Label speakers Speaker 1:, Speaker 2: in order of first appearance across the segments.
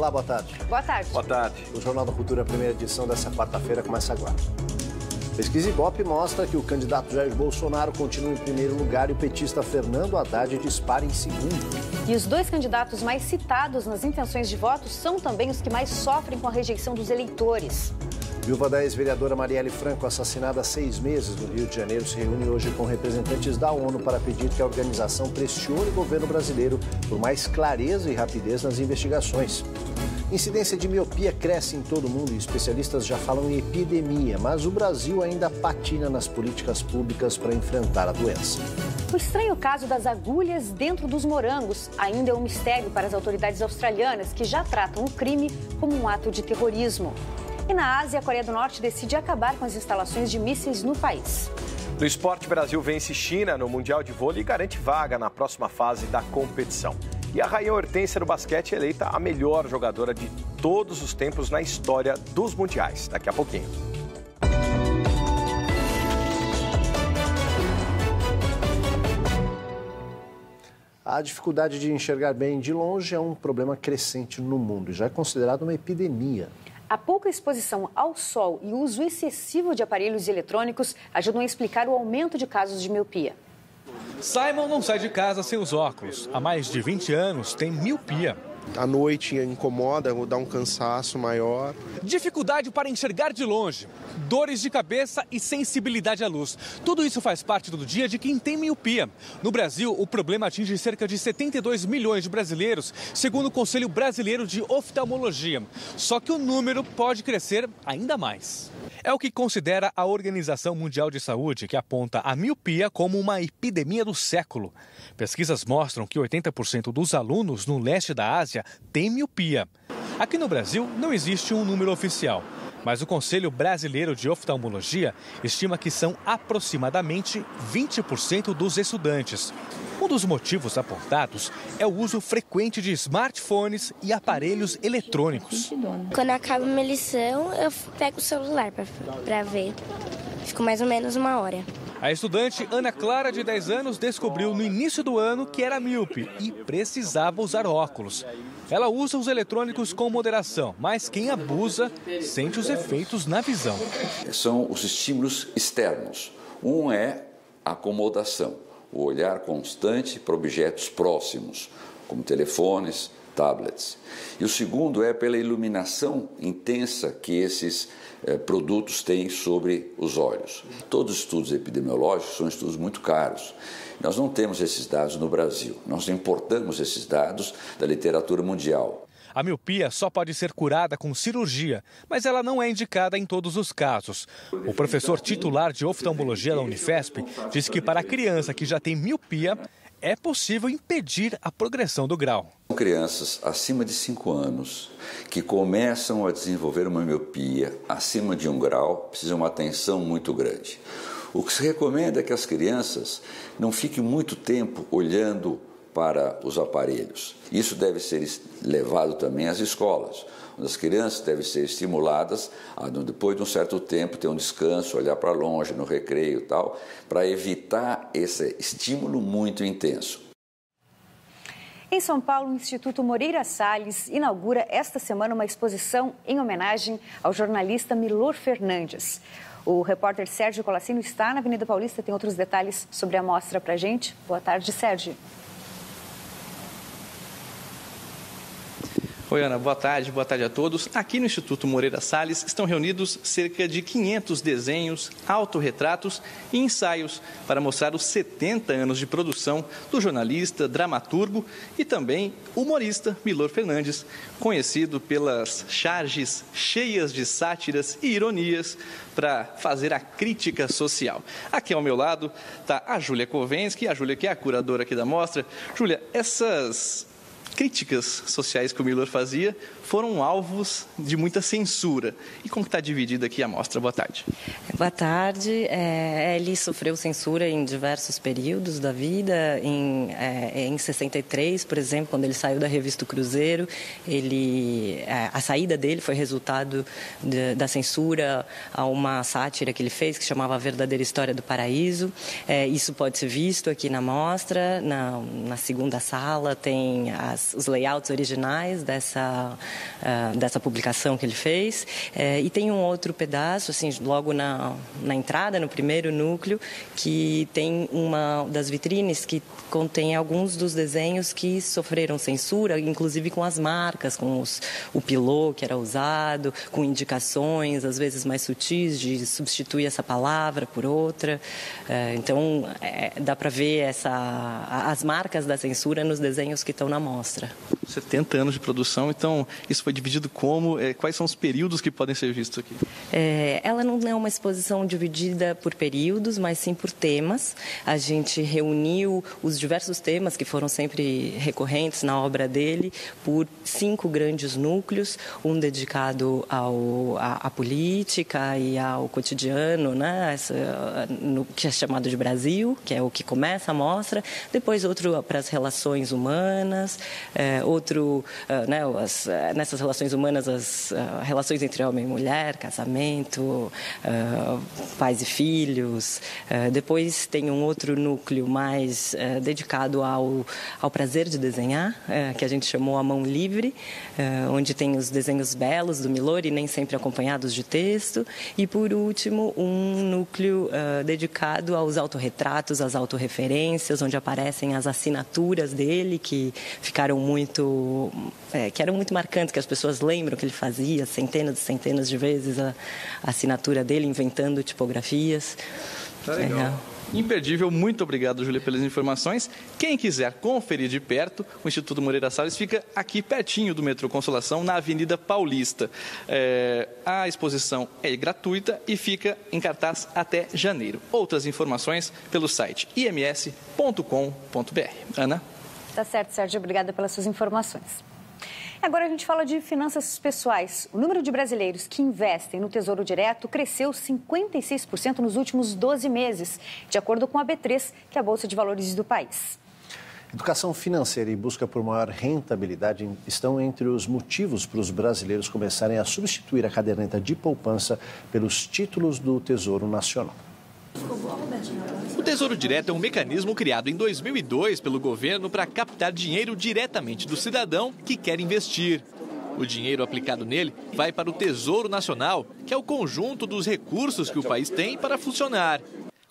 Speaker 1: Olá, boa tarde. Boa tarde. Boa tarde. O Jornal da Cultura, primeira edição dessa quarta-feira, começa agora. Pesquisa Ibope mostra que o candidato Jair Bolsonaro continua em primeiro lugar e o petista Fernando Haddad dispara em segundo.
Speaker 2: E os dois candidatos mais citados nas intenções de voto são também os que mais sofrem com a rejeição dos eleitores.
Speaker 1: Viúva da ex-vereadora Marielle Franco, assassinada há seis meses no Rio de Janeiro, se reúne hoje com representantes da ONU para pedir que a organização pressione o governo brasileiro por mais clareza e rapidez nas investigações. Incidência de miopia cresce em todo o mundo e especialistas já falam em epidemia, mas o Brasil ainda patina nas políticas públicas para enfrentar a doença.
Speaker 2: O estranho caso das agulhas dentro dos morangos ainda é um mistério para as autoridades australianas, que já tratam o crime como um ato de terrorismo. E na Ásia, a Coreia do Norte decide acabar com as instalações de mísseis no país.
Speaker 3: No esporte, Brasil vence China no Mundial de Vôlei e garante vaga na próxima fase da competição. E a Rainha Hortência do basquete é eleita a melhor jogadora de todos os tempos na história dos mundiais. Daqui a pouquinho.
Speaker 1: A dificuldade de enxergar bem de longe é um problema crescente no mundo e já é considerado uma epidemia
Speaker 2: a pouca exposição ao sol e o uso excessivo de aparelhos eletrônicos ajudam a explicar o aumento de casos de miopia.
Speaker 4: Simon não sai de casa sem os óculos. Há mais de 20 anos tem miopia à noite incomoda ou dá um cansaço maior. Dificuldade para enxergar de longe, dores de cabeça e sensibilidade à luz. Tudo isso faz parte do dia de quem tem miopia. No Brasil, o problema atinge cerca de 72 milhões de brasileiros, segundo o Conselho Brasileiro de Oftalmologia. Só que o número pode crescer ainda mais. É o que considera a Organização Mundial de Saúde, que aponta a miopia como uma epidemia do século. Pesquisas mostram que 80% dos alunos no leste da Ásia Ásia miopia. Aqui no Brasil não existe um número oficial, mas o Conselho Brasileiro de Oftalmologia estima que são aproximadamente 20% dos estudantes. Um dos motivos apontados é o uso frequente de smartphones e aparelhos eletrônicos.
Speaker 5: Quando acaba minha lição, eu pego o celular para ver.
Speaker 6: Fico mais ou menos uma hora.
Speaker 4: A estudante Ana Clara, de 10 anos, descobriu no início do ano que era míope e precisava usar óculos. Ela usa os eletrônicos com moderação, mas quem abusa sente os efeitos na visão.
Speaker 7: São os estímulos externos. Um é a acomodação, o olhar constante para objetos próximos, como telefones, tablets. E o segundo é pela iluminação intensa que esses eh, produtos têm sobre os olhos. Todos os estudos epidemiológicos são estudos muito caros. Nós não temos esses dados no Brasil, nós importamos esses dados da literatura mundial.
Speaker 4: A miopia só pode ser curada com cirurgia, mas ela não é indicada em todos os casos. O professor titular de oftalmologia da Unifesp disse que para a criança que já tem miopia, é possível impedir a progressão do grau.
Speaker 7: São crianças acima de 5 anos que começam a desenvolver uma miopia acima de um grau, precisam de uma atenção muito grande. O que se recomenda é que as crianças não fiquem muito tempo olhando para os aparelhos. Isso deve ser levado também às escolas, onde as crianças devem ser estimuladas a, depois de um certo tempo, ter um descanso, olhar para longe no recreio e tal, para evitar esse estímulo muito intenso.
Speaker 2: Em São Paulo, o Instituto Moreira Salles inaugura esta semana uma exposição em homenagem ao jornalista Milor Fernandes. O repórter Sérgio Colassino está na Avenida Paulista, tem outros detalhes sobre a mostra para gente. Boa tarde, Sérgio.
Speaker 8: Oi, Ana, boa tarde, boa tarde a todos. Aqui no Instituto Moreira Salles estão reunidos cerca de 500 desenhos, autorretratos e ensaios para mostrar os 70 anos de produção do jornalista, dramaturgo e também humorista Milor Fernandes, conhecido pelas charges cheias de sátiras e ironias para fazer a crítica social. Aqui ao meu lado está a Júlia Kovensky, a Júlia que é a curadora aqui da mostra. Júlia, essas críticas sociais que o Miller fazia foram alvos de muita censura. E como está dividida aqui a mostra? Boa tarde.
Speaker 6: Boa tarde. É, ele sofreu censura em diversos períodos da vida. Em, é, em 63, por exemplo, quando ele saiu da revista Cruzeiro, ele, é, a saída dele foi resultado de, da censura a uma sátira que ele fez que chamava A Verdadeira História do Paraíso. É, isso pode ser visto aqui na mostra, na, na segunda sala tem as as, os layouts originais dessa, uh, dessa publicação que ele fez. Eh, e tem um outro pedaço, assim, logo na, na entrada, no primeiro núcleo, que tem uma das vitrines que contém alguns dos desenhos que sofreram censura, inclusive com as marcas, com os, o pilô que era usado, com indicações, às vezes mais sutis, de substituir essa palavra por outra. Eh, então, é, dá para ver essa, as marcas da censura nos desenhos que estão na mostra mostra.
Speaker 8: 70 anos de produção, então isso foi dividido como? É, quais são os períodos que podem ser vistos aqui?
Speaker 6: É, ela não é uma exposição dividida por períodos, mas sim por temas. A gente reuniu os diversos temas que foram sempre recorrentes na obra dele por cinco grandes núcleos, um dedicado ao, à, à política e ao cotidiano, né? Essa, no, que é chamado de Brasil, que é o que começa a mostra, depois outro para as relações humanas, uh, outro, uh, né, as, é, nessas relações humanas, as relações entre homem e mulher, casamento, pais e filhos. depois tem um outro núcleo mais dedicado ao, ao prazer de desenhar, que a gente chamou a mão livre, onde tem os desenhos belos do Milori, nem sempre acompanhados de texto. E por último, um núcleo dedicado aos autorretratos, às autorreferências, onde aparecem as assinaturas dele, que ficaram ficaram muito. É, que eram muito marcantes, que as pessoas lembram que ele fazia centenas e centenas de vezes a, a assinatura dele, inventando tipografias.
Speaker 8: Tá legal. É. Imperdível, muito obrigado, Júlia, pelas informações. Quem quiser conferir de perto, o Instituto Moreira Salles fica aqui pertinho do metrô Consolação, na Avenida Paulista. É, a exposição é gratuita e fica em cartaz até janeiro. Outras informações pelo site ims.com.br.
Speaker 2: Ana? Tá certo, Sérgio. Obrigada pelas suas informações. Agora a gente fala de finanças pessoais. O número de brasileiros que investem no Tesouro Direto cresceu 56% nos últimos 12 meses, de acordo com a B3, que é a Bolsa de Valores do país.
Speaker 1: Educação financeira e busca por maior rentabilidade estão entre os motivos para os brasileiros começarem a substituir a caderneta de poupança pelos títulos do Tesouro
Speaker 2: Nacional.
Speaker 8: O Tesouro Direto é um mecanismo criado em 2002 pelo governo para captar dinheiro diretamente do cidadão que quer investir. O dinheiro aplicado nele vai para o Tesouro Nacional, que é o conjunto dos recursos que o país tem para funcionar.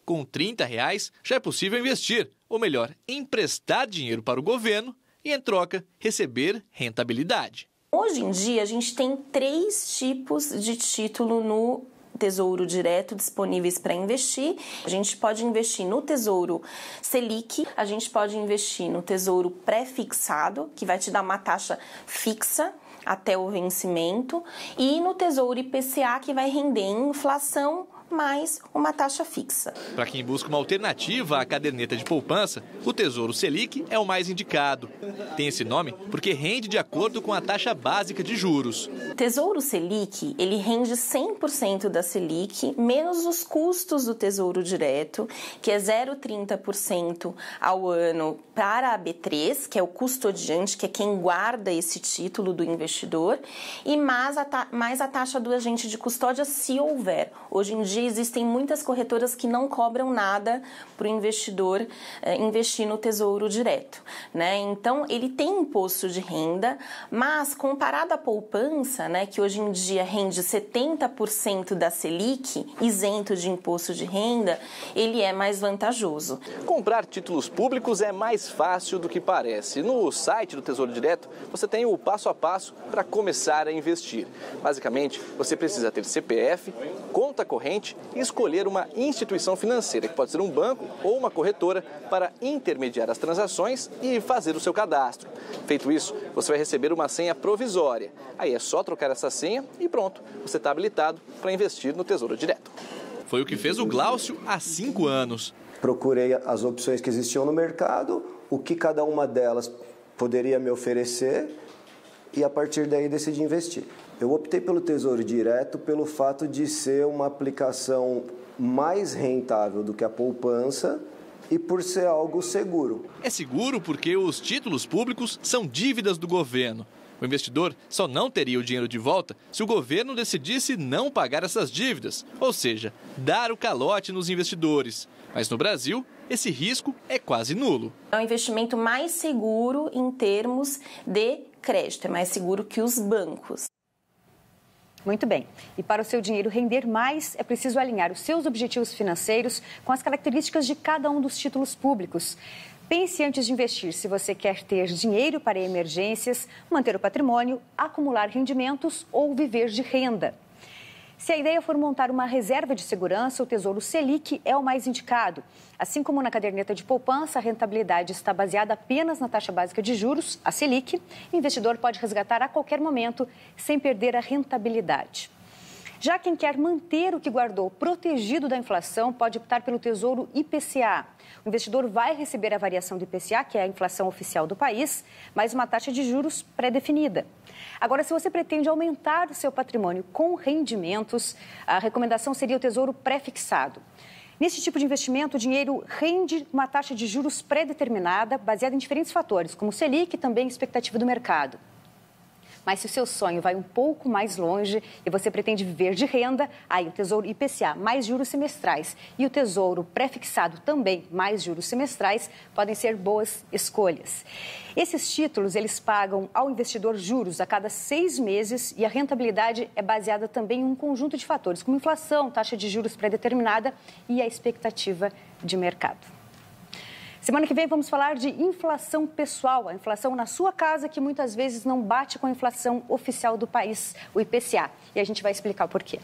Speaker 8: Com 30 reais já é possível investir, ou melhor, emprestar dinheiro para o governo e, em troca, receber rentabilidade.
Speaker 5: Hoje em dia, a gente tem três tipos de título no Tesouro Direto disponíveis para investir. A gente pode investir no Tesouro Selic, a gente pode investir no Tesouro pré-fixado, que vai te dar uma taxa fixa até o vencimento, e no Tesouro IPCA, que vai render inflação mais uma taxa fixa.
Speaker 8: Para quem busca uma alternativa à caderneta de poupança, o Tesouro Selic é o mais indicado. Tem esse nome porque rende de acordo com a taxa básica de juros.
Speaker 5: Tesouro Selic, ele rende 100% da Selic menos os custos do Tesouro Direto, que é 0,30% ao ano para a B3, que é o custodiante, que é quem guarda esse título do investidor, e mais a, mais a taxa do agente de custódia se houver. Hoje em dia hoje existem muitas corretoras que não cobram nada para o investidor é, investir no tesouro direto. Né? Então, ele tem imposto de renda, mas comparado à poupança, né, que hoje em dia rende 70% da Selic, isento de imposto de renda, ele é mais vantajoso. Comprar títulos públicos é mais
Speaker 8: fácil do que parece. No site do Tesouro Direto, você tem o passo a passo para começar a investir. Basicamente, você precisa ter CPF, conta corrente, cliente escolher uma instituição financeira, que pode ser um banco ou uma corretora, para intermediar as transações e fazer o seu cadastro. Feito isso, você vai receber uma senha provisória. Aí é só trocar essa senha e pronto, você está habilitado para investir no Tesouro Direto. Foi o que fez
Speaker 1: o Glaucio há cinco anos. Procurei as opções que existiam no mercado, o que cada uma delas poderia me oferecer e a partir daí decidi investir optei pelo Tesouro Direto pelo fato de ser uma aplicação mais rentável do que a poupança e por ser algo seguro. É seguro
Speaker 8: porque os títulos públicos são dívidas do governo. O investidor só não teria o dinheiro de volta se o governo decidisse não pagar essas dívidas, ou seja, dar o calote nos investidores. Mas no Brasil, esse risco é quase nulo.
Speaker 5: É um investimento mais seguro em termos de crédito, é mais seguro que os bancos.
Speaker 2: Muito bem. E para o seu dinheiro render mais, é preciso alinhar os seus objetivos financeiros com as características de cada um dos títulos públicos. Pense antes de investir se você quer ter dinheiro para emergências, manter o patrimônio, acumular rendimentos ou viver de renda. Se a ideia for montar uma reserva de segurança, o Tesouro Selic é o mais indicado. Assim como na caderneta de poupança, a rentabilidade está baseada apenas na taxa básica de juros, a Selic, o investidor pode resgatar a qualquer momento sem perder a rentabilidade. Já quem quer manter o que guardou protegido da inflação pode optar pelo Tesouro IPCA. O investidor vai receber a variação do IPCA, que é a inflação oficial do país, mais uma taxa de juros pré-definida. Agora, se você pretende aumentar o seu patrimônio com rendimentos, a recomendação seria o Tesouro pré-fixado. Nesse tipo de investimento, o dinheiro rende uma taxa de juros pré-determinada, baseada em diferentes fatores, como Selic e também expectativa do mercado. Mas se o seu sonho vai um pouco mais longe e você pretende viver de renda, aí o Tesouro IPCA mais juros semestrais e o Tesouro prefixado também mais juros semestrais podem ser boas escolhas. Esses títulos, eles pagam ao investidor juros a cada seis meses e a rentabilidade é baseada também em um conjunto de fatores, como inflação, taxa de juros pré-determinada e a expectativa de mercado. Semana que vem vamos falar de inflação pessoal, a inflação na sua casa que muitas vezes não bate com a inflação oficial do país, o IPCA. E a gente vai explicar o porquê.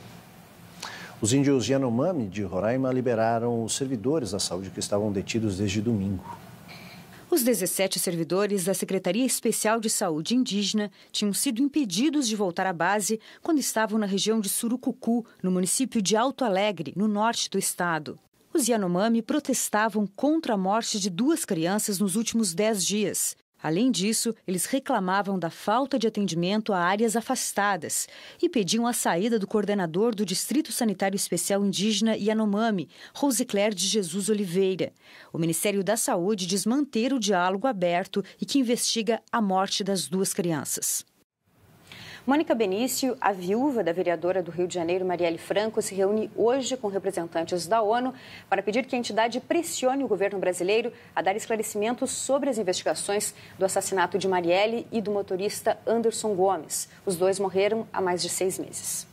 Speaker 1: Os índios Yanomami de Roraima liberaram os servidores da saúde que estavam detidos desde domingo.
Speaker 2: Os 17 servidores da Secretaria Especial de Saúde Indígena tinham sido impedidos de voltar à base quando estavam na região de Surucucu, no município de Alto Alegre, no norte do estado. Os Yanomami protestavam contra a morte de duas crianças nos últimos dez dias. Além disso, eles reclamavam da falta de atendimento a áreas afastadas e pediam a saída do coordenador do Distrito Sanitário Especial Indígena Yanomami, Rosicler de Jesus Oliveira. O Ministério da Saúde diz manter o diálogo aberto e que investiga a morte das duas crianças. Mônica Benício, a viúva da vereadora do Rio de Janeiro, Marielle Franco, se reúne hoje com representantes da ONU para pedir que a entidade pressione o governo brasileiro a dar esclarecimentos sobre as investigações do assassinato de Marielle e do motorista Anderson Gomes. Os dois morreram há mais de seis meses.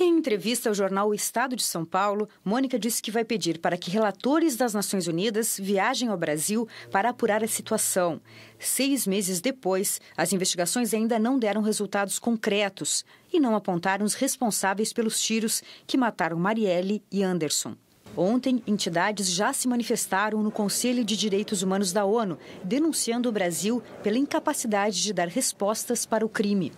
Speaker 2: Em entrevista ao jornal O Estado de São Paulo, Mônica disse que vai pedir para que relatores das Nações Unidas viajem ao Brasil para apurar a situação. Seis meses depois, as investigações ainda não deram resultados concretos e não apontaram os responsáveis pelos tiros que mataram Marielle e Anderson. Ontem, entidades já se manifestaram no Conselho de Direitos Humanos da ONU, denunciando o Brasil pela incapacidade de dar respostas para o crime.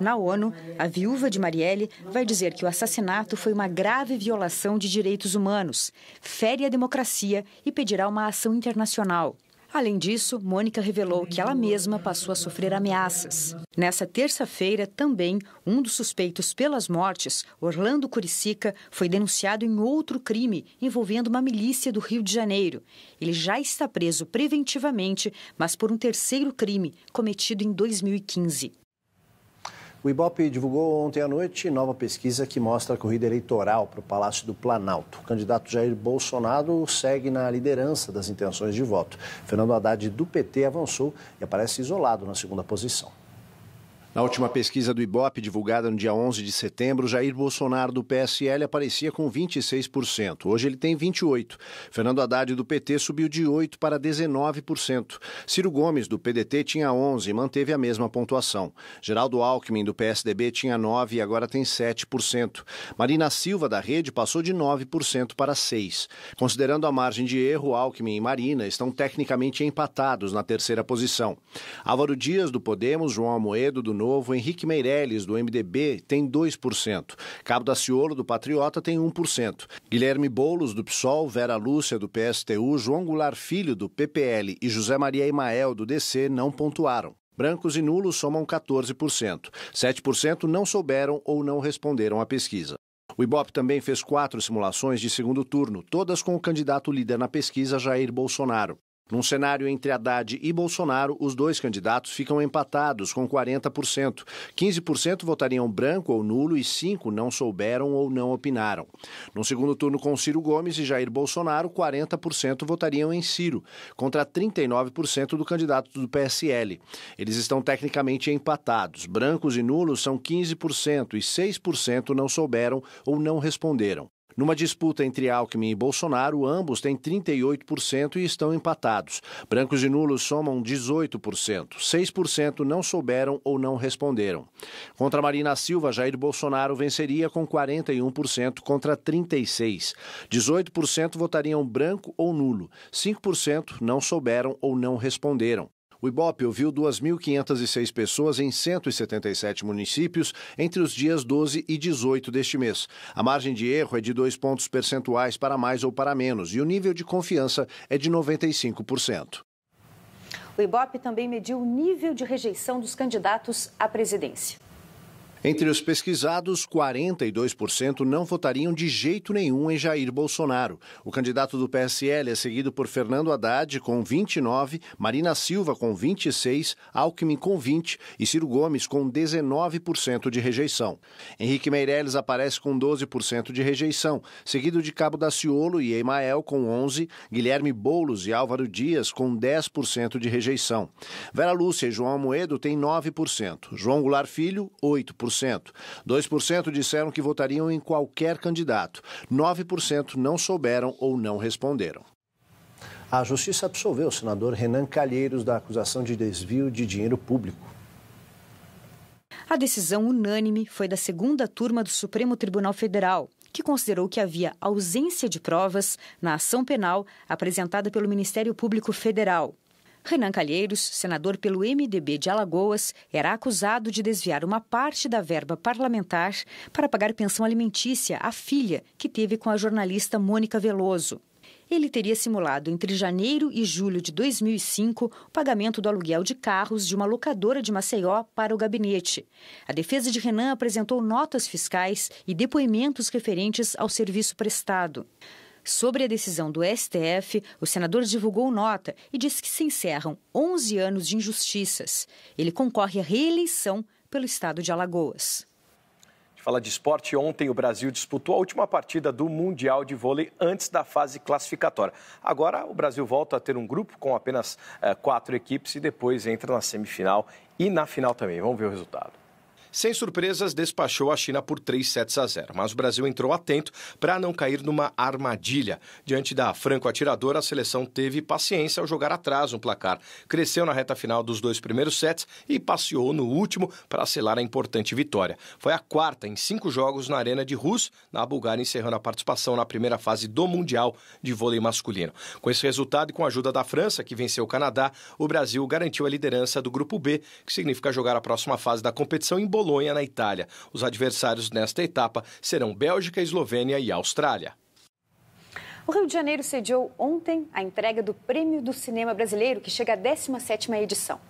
Speaker 2: Na ONU, a viúva de Marielle vai dizer que o assassinato foi uma grave violação de direitos humanos, fere a democracia e pedirá uma ação internacional. Além disso, Mônica revelou que ela mesma passou a sofrer ameaças. Nessa terça-feira, também, um dos suspeitos pelas mortes, Orlando Curicica, foi denunciado em outro crime envolvendo uma milícia do Rio de Janeiro. Ele já está preso preventivamente, mas por um terceiro crime cometido em 2015.
Speaker 1: O Ibope divulgou ontem à noite nova pesquisa que mostra a corrida eleitoral para o Palácio do Planalto. O candidato Jair Bolsonaro segue na liderança das intenções de voto. Fernando Haddad, do PT, avançou e aparece isolado na segunda posição. Na última pesquisa do IBOP, divulgada no dia 11 de setembro, Jair Bolsonaro do PSL aparecia com 26%. Hoje ele tem 28%. Fernando Haddad do PT subiu de 8% para 19%. Ciro Gomes do PDT tinha 11% e manteve a mesma pontuação. Geraldo Alckmin do PSDB tinha 9% e agora tem 7%. Marina Silva da Rede passou de 9% para 6%. Considerando a margem de erro, Alckmin e Marina estão tecnicamente empatados na terceira posição. Álvaro Dias do Podemos, João Amoedo do Novo Novo, Henrique Meirelles, do MDB, tem 2%. Cabo Daciolo, do Patriota, tem 1%. Guilherme Boulos, do PSOL, Vera Lúcia, do PSTU, João Goulart Filho, do PPL e José Maria Imael, do DC, não pontuaram. Brancos e nulos somam 14%. 7% não souberam ou não responderam à pesquisa. O IBOP também fez quatro simulações de segundo turno, todas com o candidato líder na pesquisa, Jair Bolsonaro. Num cenário entre Haddad e Bolsonaro, os dois candidatos ficam empatados com 40%. 15% votariam branco ou nulo e 5 não souberam ou não opinaram. No segundo turno com Ciro Gomes e Jair Bolsonaro, 40% votariam em Ciro, contra 39% do candidato do PSL. Eles estão tecnicamente empatados. Brancos e nulos são 15% e 6% não souberam ou não responderam. Numa disputa entre Alckmin e Bolsonaro, ambos têm 38% e estão empatados. Brancos e nulos somam 18%. 6% não souberam ou não responderam. Contra Marina Silva, Jair Bolsonaro venceria com 41% contra 36%. 18% votariam branco ou nulo. 5% não souberam ou não responderam. O Ibope ouviu 2.506 pessoas em 177 municípios entre os dias 12 e 18 deste mês. A margem de erro é de dois pontos percentuais para mais ou para menos e o nível de confiança é de 95%.
Speaker 2: O Ibope também mediu o nível de rejeição dos candidatos à presidência.
Speaker 1: Entre os pesquisados, 42% não votariam de jeito nenhum em Jair Bolsonaro. O candidato do PSL é seguido por Fernando Haddad, com 29, Marina Silva, com 26, Alckmin, com 20 e Ciro Gomes, com 19% de rejeição. Henrique Meirelles aparece com 12% de rejeição, seguido de Cabo Daciolo e Emael, com 11, Guilherme Boulos e Álvaro Dias, com 10% de rejeição. Vera Lúcia e João Moedo têm 9%, João Goulart Filho, 8%. 2%. 2% disseram que votariam em qualquer candidato. 9% não souberam ou não responderam. A justiça absolveu o senador Renan Calheiros da acusação de desvio de dinheiro público.
Speaker 2: A decisão unânime foi da segunda turma do Supremo Tribunal Federal, que considerou que havia ausência de provas na ação penal apresentada pelo Ministério Público Federal. Renan Calheiros, senador pelo MDB de Alagoas, era acusado de desviar uma parte da verba parlamentar para pagar pensão alimentícia à filha que teve com a jornalista Mônica Veloso. Ele teria simulado entre janeiro e julho de 2005 o pagamento do aluguel de carros de uma locadora de Maceió para o gabinete. A defesa de Renan apresentou notas fiscais e depoimentos referentes ao serviço prestado. Sobre a decisão do STF, o senador divulgou nota e diz que se encerram 11 anos de injustiças. Ele concorre à reeleição pelo estado de Alagoas.
Speaker 3: Fala de esporte, ontem o Brasil disputou a última partida do Mundial de Vôlei antes da fase classificatória. Agora o Brasil volta a ter um grupo com apenas eh, quatro equipes e depois entra na semifinal e na final também. Vamos ver o resultado. Sem surpresas, despachou a China por 3 sets a 0, mas o Brasil entrou atento para não cair numa armadilha. Diante da franco-atiradora, a seleção teve paciência ao jogar atrás no placar, cresceu na reta final dos dois primeiros sets e passeou no último para selar a importante vitória. Foi a quarta em cinco jogos na Arena de Rus, na Bulgária, encerrando a participação na primeira fase do Mundial de Vôlei Masculino. Com esse resultado e com a ajuda da França, que venceu o Canadá, o Brasil garantiu a liderança do Grupo B, que significa jogar a próxima fase da competição em Bolívia. Bolonha, na Itália. Os adversários nesta etapa serão Bélgica, Eslovênia e Austrália.
Speaker 2: O Rio de Janeiro sediou ontem a entrega do Prêmio do Cinema Brasileiro, que chega à 17 edição.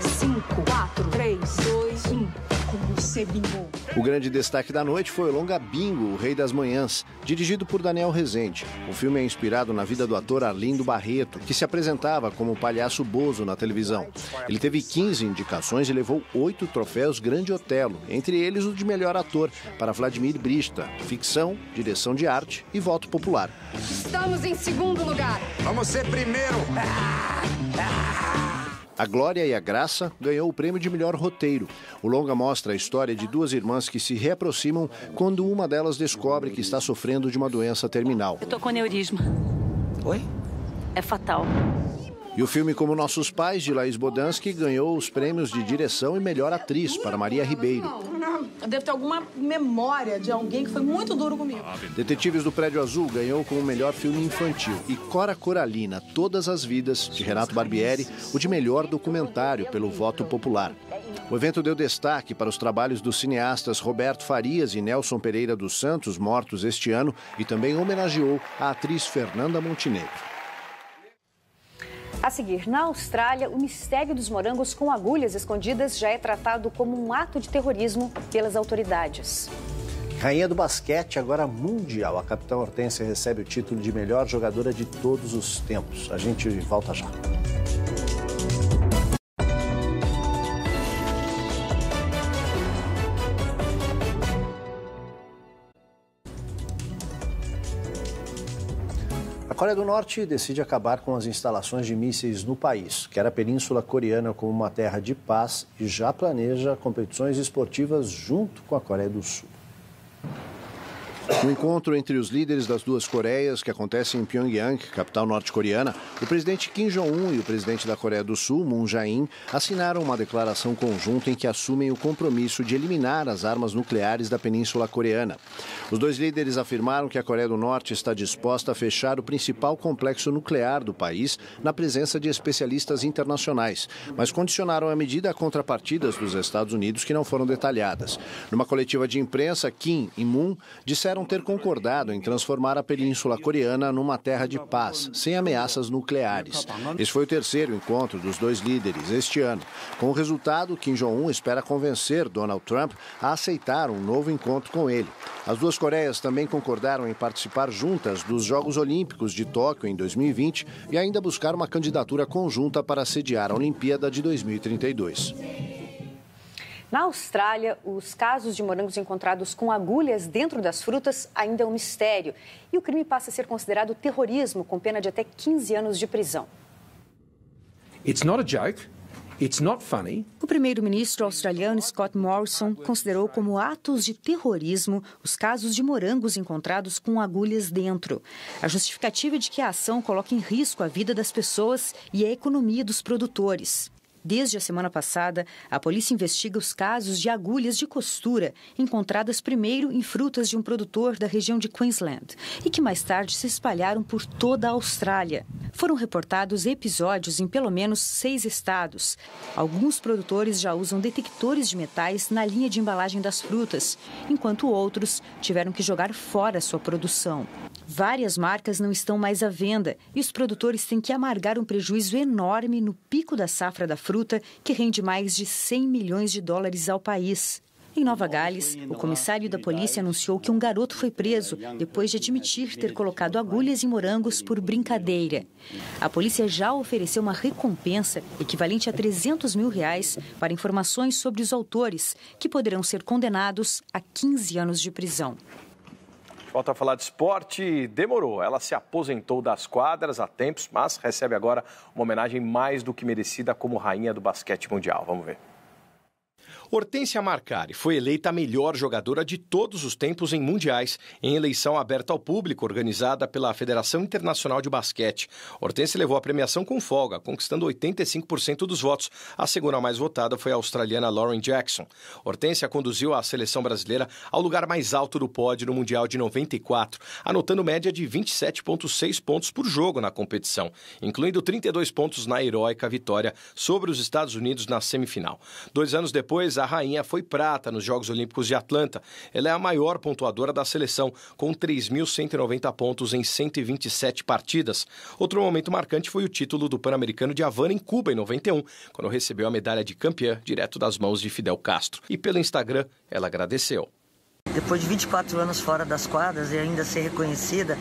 Speaker 2: 5, 4, 3, 2, 1 como ser bingo.
Speaker 1: O grande destaque da noite foi o longa Bingo, o Rei das Manhãs, dirigido por Daniel Rezende. O filme é inspirado na vida do ator Arlindo Barreto, que se apresentava como palhaço Bozo na televisão. Ele teve 15 indicações e levou oito troféus Grande Otelo, entre eles o de melhor ator, para Vladimir Brista, ficção, direção de arte e voto popular. Estamos em segundo lugar. Vamos ser primeiro. Ah, ah. A Glória e a Graça ganhou o prêmio de melhor roteiro. O longa mostra a história de duas irmãs que se reaproximam quando uma delas descobre que está sofrendo de uma doença terminal. Eu
Speaker 2: tô com aneurisma. Oi? É fatal.
Speaker 1: E o filme Como Nossos Pais, de Laís Bodansky, ganhou os prêmios de direção e melhor atriz para Maria Ribeiro.
Speaker 2: Deve ter alguma memória de alguém que foi muito duro comigo.
Speaker 1: Detetives do Prédio Azul ganhou com o melhor filme infantil. E Cora Coralina, Todas as Vidas, de Renato Barbieri, o de melhor documentário pelo voto popular. O evento deu destaque para os trabalhos dos cineastas Roberto Farias e Nelson Pereira dos Santos, mortos este ano, e também homenageou a atriz Fernanda Montenegro.
Speaker 2: A seguir, na Austrália, o mistério dos morangos com agulhas escondidas já é tratado como um ato de terrorismo pelas autoridades.
Speaker 1: Rainha do basquete, agora mundial. A capitã Hortência recebe o título de melhor jogadora de todos os tempos. A gente volta já. Coreia do Norte decide acabar com as instalações de mísseis no país, quer a Península Coreana como uma terra de paz e já planeja competições esportivas junto com a Coreia do Sul. No encontro entre os líderes das duas Coreias, que acontece em Pyongyang, capital norte-coreana, o presidente Kim Jong-un e o presidente da Coreia do Sul, Moon Jae-in, assinaram uma declaração conjunta em que assumem o compromisso de eliminar as armas nucleares da Península Coreana. Os dois líderes afirmaram que a Coreia do Norte está disposta a fechar o principal complexo nuclear do país na presença de especialistas internacionais, mas condicionaram a medida a contrapartidas dos Estados Unidos que não foram detalhadas. Numa coletiva de imprensa, Kim e Moon disseram disseram ter concordado em transformar a Península Coreana numa terra de paz, sem ameaças nucleares. Esse foi o terceiro encontro dos dois líderes este ano. Com o resultado, Kim Jong-un espera convencer Donald Trump a aceitar um novo encontro com ele. As duas Coreias também concordaram em participar juntas dos Jogos Olímpicos de Tóquio em 2020 e ainda buscar uma candidatura conjunta para sediar a Olimpíada de 2032.
Speaker 2: Na Austrália, os casos de morangos encontrados com agulhas dentro das frutas ainda é um mistério. E o crime passa a ser considerado terrorismo, com pena de até 15 anos de prisão.
Speaker 3: It's not a joke. It's not funny.
Speaker 2: O primeiro-ministro australiano Scott Morrison considerou como atos de terrorismo os casos de morangos encontrados com agulhas dentro. A justificativa é de que a ação coloca em risco a vida das pessoas e a economia dos produtores. Desde a semana passada, a polícia investiga os casos de agulhas de costura encontradas primeiro em frutas de um produtor da região de Queensland e que mais tarde se espalharam por toda a Austrália. Foram reportados episódios em pelo menos seis estados. Alguns produtores já usam detectores de metais na linha de embalagem das frutas, enquanto outros tiveram que jogar fora sua produção. Várias marcas não estão mais à venda e os produtores têm que amargar um prejuízo enorme no pico da safra da fruta, que rende mais de 100 milhões de dólares ao país. Em Nova Gales, o comissário da polícia anunciou que um garoto foi preso depois de admitir ter colocado agulhas em morangos por brincadeira. A polícia já ofereceu uma recompensa equivalente a 300 mil reais para informações sobre os autores, que poderão ser condenados a 15 anos de prisão.
Speaker 3: Volta a falar de esporte, demorou. Ela se aposentou das quadras há tempos, mas recebe agora uma homenagem mais do que merecida como rainha do basquete mundial. Vamos ver. Hortência Marcari foi eleita a melhor jogadora de todos os tempos em mundiais, em eleição aberta ao público organizada pela Federação Internacional de Basquete. Hortência levou a premiação com folga, conquistando 85% dos votos. A segunda mais votada foi a australiana Lauren Jackson. Hortência conduziu a seleção brasileira ao lugar mais alto do pódio no Mundial de 94, anotando média de 27,6 pontos por jogo na competição, incluindo 32 pontos na heróica vitória sobre os Estados Unidos na semifinal. Dois anos depois, a a Rainha foi prata nos Jogos Olímpicos de Atlanta. Ela é a maior pontuadora da seleção, com 3.190 pontos em 127 partidas. Outro momento marcante foi o título do Pan-Americano de Havana em Cuba, em 91, quando recebeu a medalha de campeã direto das mãos de Fidel Castro. E pelo Instagram,
Speaker 2: ela agradeceu. Depois de 24 anos fora das quadras e ainda ser reconhecida,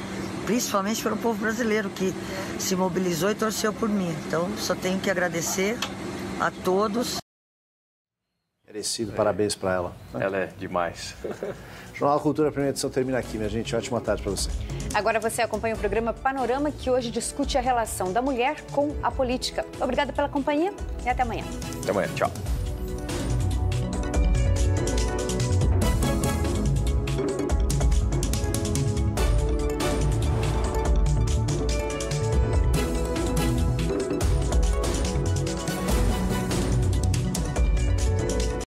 Speaker 2: principalmente pelo povo brasileiro que se mobilizou e torceu por mim. Então, só tenho que agradecer a todos.
Speaker 1: Merecido, é. parabéns para ela. Ela é demais. Jornal Cultura, a primeira edição termina aqui, minha gente. Ótima tarde para você.
Speaker 2: Agora você acompanha o programa Panorama, que hoje discute a relação da mulher com a política. Obrigada pela companhia e até amanhã.
Speaker 3: Até amanhã, tchau.